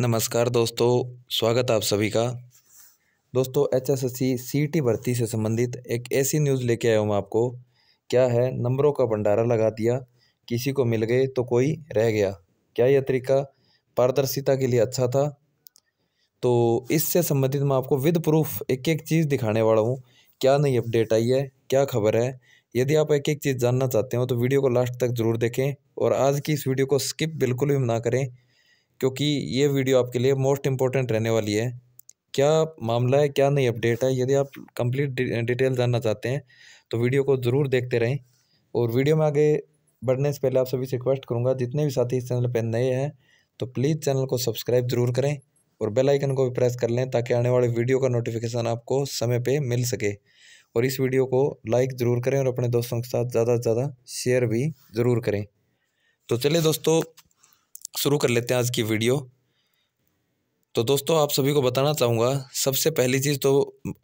नमस्कार दोस्तों स्वागत आप सभी का दोस्तों H S S C C T से संबंधित एक ऐसी न्यूज़ लेके आया हूँ मैं आपको क्या है नंबरों का भंडारा लगा दिया किसी को मिल गए तो कोई रह गया क्या यह तरीका पारदर्शिता के लिए अच्छा था तो इससे संबंधित मैं आपको विद प्रूफ एक एक चीज़ दिखाने वाला हूँ क्या नई अपडेट आई है क्या खबर है यदि आप एक एक चीज़ जानना चाहते हो तो वीडियो को लास्ट तक ज़रूर देखें और आज की इस वीडियो को स्किप बिल्कुल भी ना करें क्योंकि ये वीडियो आपके लिए मोस्ट इम्पोर्टेंट रहने वाली है क्या मामला है क्या नहीं अपडेट है यदि आप कंप्लीट डिटेल जानना चाहते हैं तो वीडियो को ज़रूर देखते रहें और वीडियो में आगे बढ़ने से पहले आप सभी से रिक्वेस्ट करूँगा जितने भी साथी इस चैनल पर नए हैं तो प्लीज़ चैनल को सब्सक्राइब ज़रूर करें और बेल आइकन को भी प्रेस कर लें ताकि आने वाले वीडियो का नोटिफिकेशन आपको समय पे मिल सके और इस वीडियो को लाइक ज़रूर करें और अपने दोस्तों के साथ ज़्यादा से ज़्यादा शेयर भी ज़रूर करें तो चलिए दोस्तों शुरू कर लेते हैं आज की वीडियो तो दोस्तों आप सभी को बताना चाहूँगा सबसे पहली चीज़ तो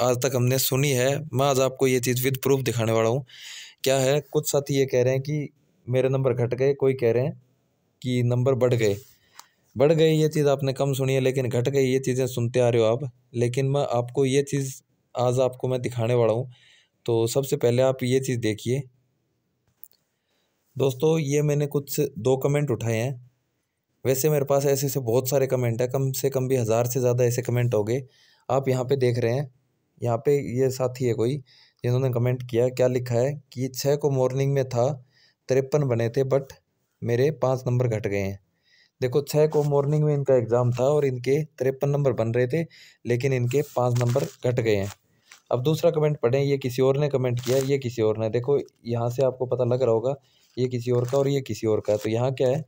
आज तक हमने सुनी है मैं आज आपको ये चीज़ विद प्रूफ दिखाने वाला हूँ क्या है कुछ साथी ये कह रहे हैं कि मेरे नंबर घट गए कोई कह रहे हैं कि नंबर बढ़ गए बढ़ गए ये चीज़ आपने कम सुनी है लेकिन घट गई ये चीज़ें सुनते आ रहे हो आप लेकिन मैं आपको ये चीज़ आज आपको मैं दिखाने वाला हूँ तो सबसे पहले आप ये चीज़ देखिए दोस्तों ये मैंने कुछ दो कमेंट उठाए हैं वैसे मेरे पास ऐसे ऐसे बहुत सारे कमेंट है कम से कम भी हज़ार से ज़्यादा ऐसे कमेंट हो गए आप यहाँ पे देख रहे हैं यहाँ पे ये साथी है कोई जिन्होंने कमेंट किया क्या लिखा है कि छः को मॉर्निंग में था तिरपन बने थे बट मेरे पाँच नंबर घट गए हैं देखो छः को मॉर्निंग में इनका एग्ज़ाम था और इनके तिरपन नंबर बन रहे थे लेकिन इनके पाँच नंबर घट गए हैं अब दूसरा कमेंट पढ़ें ये किसी और ने कमेंट किया ये किसी और ने देखो यहाँ से आपको पता लग रहा होगा ये किसी और का और ये किसी और का तो यहाँ क्या है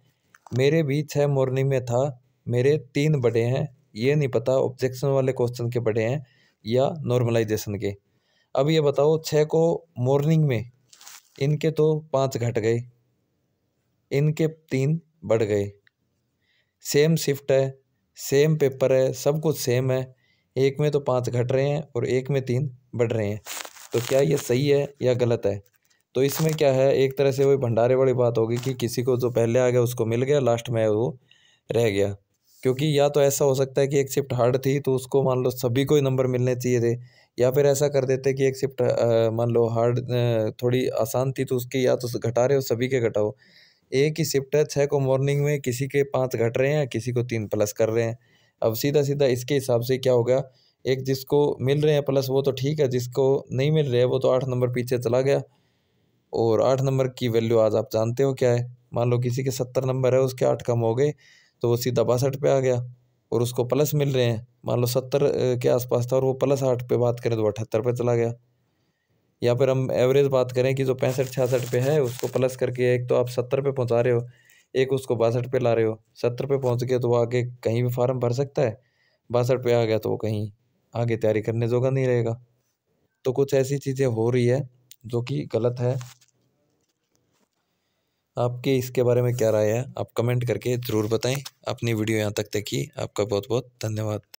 मेरे बीच है मोरनी में था मेरे तीन बड़े हैं ये नहीं पता ऑब्जेक्शन वाले क्वेश्चन के बड़े हैं या नॉर्मलाइजेशन के अब ये बताओ छः को मॉर्निंग में इनके तो पाँच घट गए इनके तीन बढ़ गए सेम शिफ्ट है सेम पेपर है सब कुछ सेम है एक में तो पाँच घट रहे हैं और एक में तीन बढ़ रहे हैं तो क्या ये सही है या गलत है तो इसमें क्या है एक तरह से वही भंडारे वाली बात होगी कि किसी को जो पहले आ गया उसको मिल गया लास्ट में वो रह गया क्योंकि या तो ऐसा हो सकता है कि एक शिफ्ट हार्ड थी तो उसको मान लो सभी को ही नंबर मिलने चाहिए थे या फिर ऐसा कर देते कि एक शिफ्ट मान लो हार्ड थोड़ी आसान थी तो उसकी या तो घटा रहे हो सभी के घटाओ एक ही शिफ्ट है छः को मॉर्निंग में किसी के पाँच घट रहे हैं किसी को तीन प्लस कर रहे हैं अब सीधा सीधा इसके हिसाब से क्या होगा एक जिसको मिल रहे हैं प्लस वो तो ठीक है जिसको नहीं मिल रहे वो तो आठ नंबर पीछे चला गया और आठ नंबर की वैल्यू आज आप जानते हो क्या है मान लो किसी के सत्तर नंबर है उसके आठ कम हो गए तो वो सीधा बासठ पे आ गया और उसको प्लस मिल रहे हैं मान लो सत्तर के आसपास था और वो प्लस आठ पे बात करें तो अठहत्तर पे चला गया या फिर हम एवरेज बात करें कि जो पैंसठ छियासठ पे है उसको प्लस करके एक तो आप सत्तर पे पहुंचा रहे हो एक उसको बासठ पे ला रहे हो सत्तर पे पहुंच गए तो वो आगे कहीं भी फार्म भर सकता है बासठ पे आ गया तो वो कहीं आगे तैयारी करने जोगा नहीं रहेगा तो कुछ ऐसी चीज़ें हो रही है जो कि गलत है आपकी इसके बारे में क्या राय है आप कमेंट करके ज़रूर बताएं अपनी वीडियो यहाँ तक देखिए आपका बहुत बहुत धन्यवाद